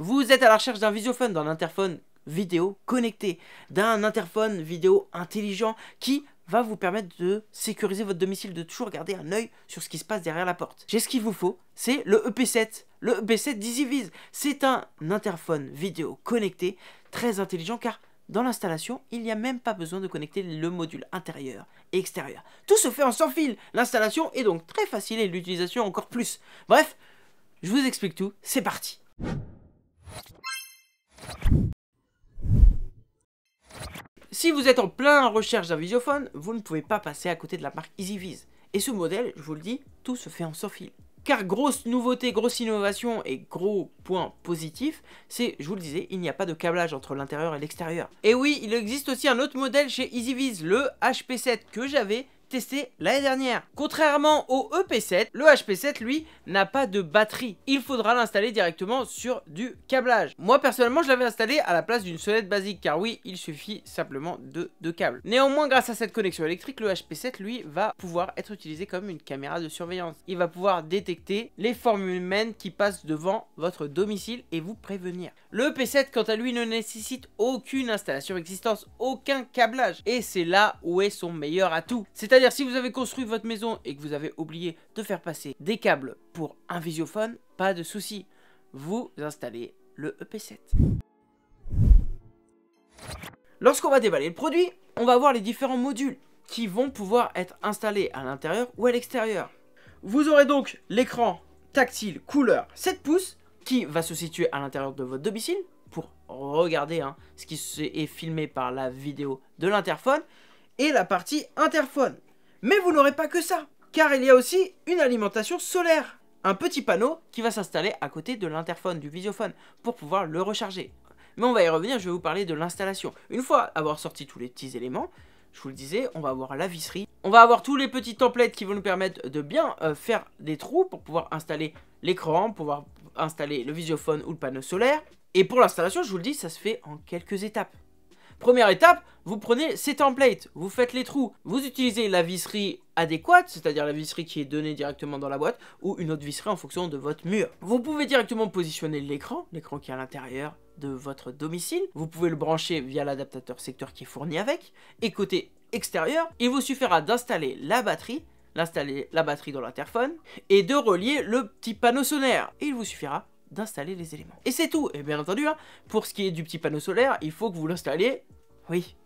Vous êtes à la recherche d'un visiophone, d'un interphone vidéo connecté, d'un interphone vidéo intelligent qui va vous permettre de sécuriser votre domicile, de toujours garder un œil sur ce qui se passe derrière la porte. J'ai ce qu'il vous faut, c'est le e EP7. Le e EP7 d'EasyViz. c'est un interphone vidéo connecté, très intelligent car dans l'installation, il n'y a même pas besoin de connecter le module intérieur et extérieur. Tout se fait en sans fil, l'installation est donc très facile et l'utilisation encore plus. Bref, je vous explique tout, c'est parti si vous êtes en plein recherche d'un visiophone, vous ne pouvez pas passer à côté de la marque EasyViz. Et ce modèle, je vous le dis, tout se fait en sans fil. Car grosse nouveauté, grosse innovation et gros point positif, c'est, je vous le disais, il n'y a pas de câblage entre l'intérieur et l'extérieur. Et oui, il existe aussi un autre modèle chez EasyViz, le HP7 que j'avais, testé l'année dernière. Contrairement au e EP7, le HP7 lui n'a pas de batterie. Il faudra l'installer directement sur du câblage. Moi personnellement je l'avais installé à la place d'une sonnette basique car oui il suffit simplement de deux câbles. Néanmoins grâce à cette connexion électrique le HP7 lui va pouvoir être utilisé comme une caméra de surveillance. Il va pouvoir détecter les formes humaines qui passent devant votre domicile et vous prévenir. Le e EP7 quant à lui ne nécessite aucune installation existence, aucun câblage et c'est là où est son meilleur atout. C'est-à-dire c'est-à-dire si vous avez construit votre maison et que vous avez oublié de faire passer des câbles pour un visiophone, pas de souci, vous installez le e EP7. Lorsqu'on va déballer le produit, on va voir les différents modules qui vont pouvoir être installés à l'intérieur ou à l'extérieur. Vous aurez donc l'écran tactile couleur 7 pouces qui va se situer à l'intérieur de votre domicile pour regarder hein, ce qui est filmé par la vidéo de l'interphone et la partie interphone mais vous n'aurez pas que ça, car il y a aussi une alimentation solaire. Un petit panneau qui va s'installer à côté de l'interphone, du visiophone, pour pouvoir le recharger. Mais on va y revenir, je vais vous parler de l'installation. Une fois avoir sorti tous les petits éléments, je vous le disais, on va avoir la visserie. On va avoir tous les petits templates qui vont nous permettre de bien euh, faire des trous pour pouvoir installer l'écran, pouvoir installer le visiophone ou le panneau solaire. Et pour l'installation, je vous le dis, ça se fait en quelques étapes. Première étape, vous prenez ces templates, vous faites les trous, vous utilisez la visserie adéquate, c'est-à-dire la visserie qui est donnée directement dans la boîte, ou une autre visserie en fonction de votre mur. Vous pouvez directement positionner l'écran, l'écran qui est à l'intérieur de votre domicile, vous pouvez le brancher via l'adaptateur secteur qui est fourni avec, et côté extérieur, il vous suffira d'installer la batterie, d'installer la batterie dans l'interphone, et de relier le petit panneau sonaire. Et il vous suffira d'installer les éléments. Et c'est tout Et bien entendu, hein, pour ce qui est du petit panneau solaire, il faut que vous l'installiez, oui,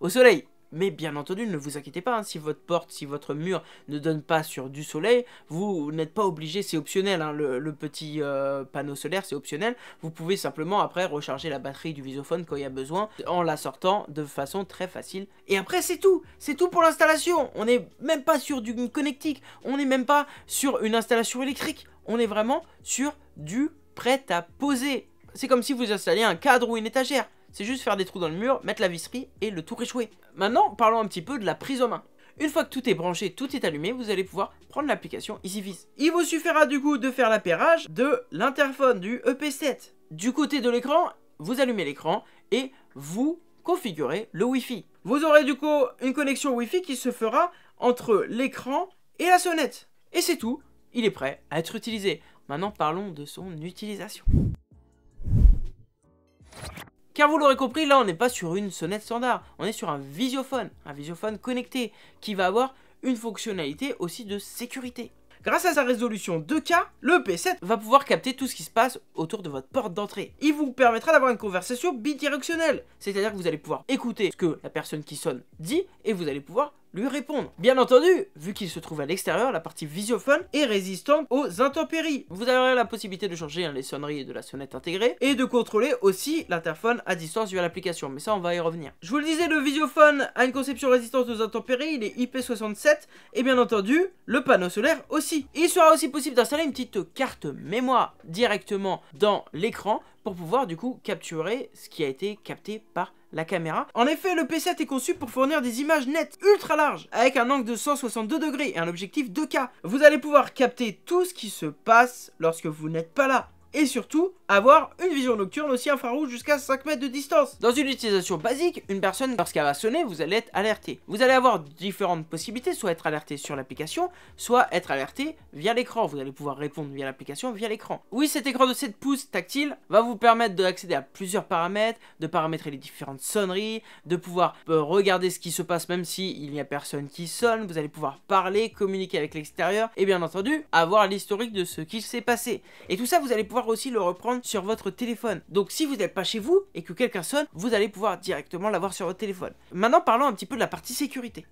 au soleil mais bien entendu, ne vous inquiétez pas, hein, si votre porte, si votre mur ne donne pas sur du soleil, vous n'êtes pas obligé, c'est optionnel, hein, le, petit euh, panneau solaire, c'est optionnel. Vous pouvez simplement après recharger la batterie du visophone quand il y a besoin, en la sortant de façon très facile. Et après, c'est tout, c'est tout pour l'installation. On n'est même pas sur du connectique, on n'est même pas sur une installation électrique, on est vraiment sur du prête à poser. C'est comme si vous installiez un cadre ou une étagère. C'est juste faire des trous dans le mur, mettre la visserie et le tout est Maintenant, parlons un petit peu de la prise en main. Une fois que tout est branché, tout est allumé, vous allez pouvoir prendre l'application EasyVis. Il vous suffira du coup de faire l'appairage de l'interphone du e EP7. Du côté de l'écran, vous allumez l'écran et vous configurez le Wi-Fi. Vous aurez du coup une connexion Wi-Fi qui se fera entre l'écran et la sonnette. Et c'est tout, il est prêt à être utilisé. Maintenant parlons de son utilisation. Car vous l'aurez compris, là on n'est pas sur une sonnette standard, on est sur un visiophone, un visiophone connecté, qui va avoir une fonctionnalité aussi de sécurité. Grâce à sa résolution 2K, le P7 va pouvoir capter tout ce qui se passe autour de votre porte d'entrée. Il vous permettra d'avoir une conversation bidirectionnelle, c'est-à-dire que vous allez pouvoir écouter ce que la personne qui sonne dit et vous allez pouvoir lui répondre. Bien entendu, vu qu'il se trouve à l'extérieur, la partie visiophone est résistante aux intempéries. Vous aurez la possibilité de changer hein, les sonneries de la sonnette intégrée et de contrôler aussi l'interphone à distance via l'application, mais ça on va y revenir. Je vous le disais, le visiophone a une conception résistante aux intempéries, il est IP67 et bien entendu le panneau solaire aussi. Il sera aussi possible d'installer une petite carte mémoire directement dans l'écran pour pouvoir du coup capturer ce qui a été capté par la caméra. En effet, le P7 est conçu pour fournir des images nettes ultra larges, avec un angle de 162 degrés et un objectif 2K. Vous allez pouvoir capter tout ce qui se passe lorsque vous n'êtes pas là et surtout avoir une vision nocturne aussi infrarouge jusqu'à 5 mètres de distance. Dans une utilisation basique, une personne lorsqu'elle va sonner, vous allez être alerté. Vous allez avoir différentes possibilités, soit être alerté sur l'application, soit être alerté via l'écran. Vous allez pouvoir répondre via l'application, via l'écran. Oui, cet écran de 7 pouces tactile va vous permettre d'accéder à plusieurs paramètres, de paramétrer les différentes sonneries, de pouvoir euh, regarder ce qui se passe même s'il il n'y a personne qui sonne, vous allez pouvoir parler, communiquer avec l'extérieur et bien entendu avoir l'historique de ce qui s'est passé. Et tout ça, vous allez pouvoir aussi le reprendre sur votre téléphone. Donc si vous n'êtes pas chez vous et que quelqu'un sonne, vous allez pouvoir directement l'avoir sur votre téléphone. Maintenant parlons un petit peu de la partie sécurité.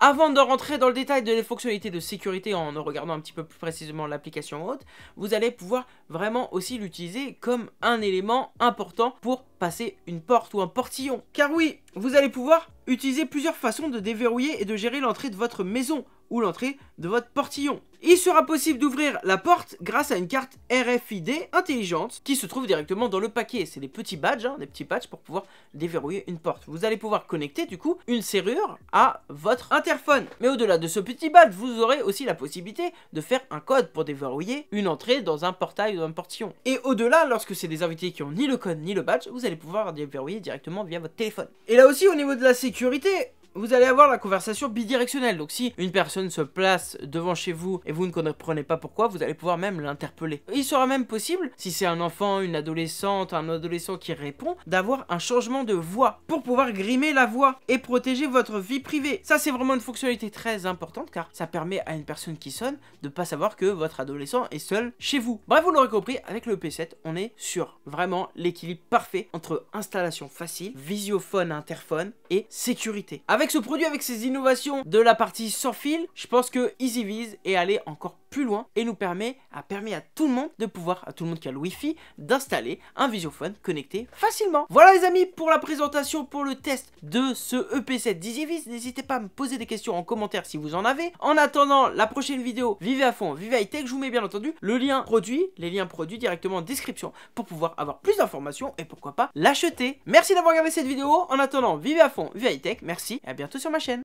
Avant de rentrer dans le détail de les fonctionnalités de sécurité en regardant un petit peu plus précisément l'application haute, vous allez pouvoir vraiment aussi l'utiliser comme un élément important pour passer une porte ou un portillon. Car oui, vous allez pouvoir utiliser plusieurs façons de déverrouiller et de gérer l'entrée de votre maison ou l'entrée de votre portillon. Il sera possible d'ouvrir la porte grâce à une carte RFID intelligente qui se trouve directement dans le paquet. C'est des petits badges, hein, des petits patchs pour pouvoir déverrouiller une porte. Vous allez pouvoir connecter du coup une serrure à votre interphone. Mais au-delà de ce petit badge, vous aurez aussi la possibilité de faire un code pour déverrouiller une entrée dans un portail ou un portillon. Et au-delà, lorsque c'est des invités qui ont ni le code ni le badge, vous allez pouvoir déverrouiller directement via votre téléphone. Et là aussi, au niveau de la sécurité, vous allez avoir la conversation bidirectionnelle. Donc si une personne se place devant chez vous et vous ne comprenez pas pourquoi, vous allez pouvoir même l'interpeller. Il sera même possible, si c'est un enfant, une adolescente, un adolescent qui répond, d'avoir un changement de voix pour pouvoir grimer la voix et protéger votre vie privée. Ça c'est vraiment une fonctionnalité très importante car ça permet à une personne qui sonne de ne pas savoir que votre adolescent est seul chez vous. Bref, vous l'aurez compris, avec le P7, on est sur vraiment l'équilibre parfait entre installation facile, visiophone, interphone et sécurité. Avec ce produit, avec ces innovations de la partie sans fil, je pense que EasyViz est allé encore plus plus loin et nous permet à à tout le monde de pouvoir, à tout le monde qui a le wifi d'installer un visiophone connecté facilement. Voilà les amis pour la présentation, pour le test de ce e EP7 Dizivis. N'hésitez pas à me poser des questions en commentaire si vous en avez. En attendant la prochaine vidéo, vivez à fond, vivez high tech, je vous mets bien entendu le lien produit, les liens produits directement en description pour pouvoir avoir plus d'informations et pourquoi pas l'acheter. Merci d'avoir regardé cette vidéo. En attendant, vivez à fond, vivez high tech, merci et à bientôt sur ma chaîne.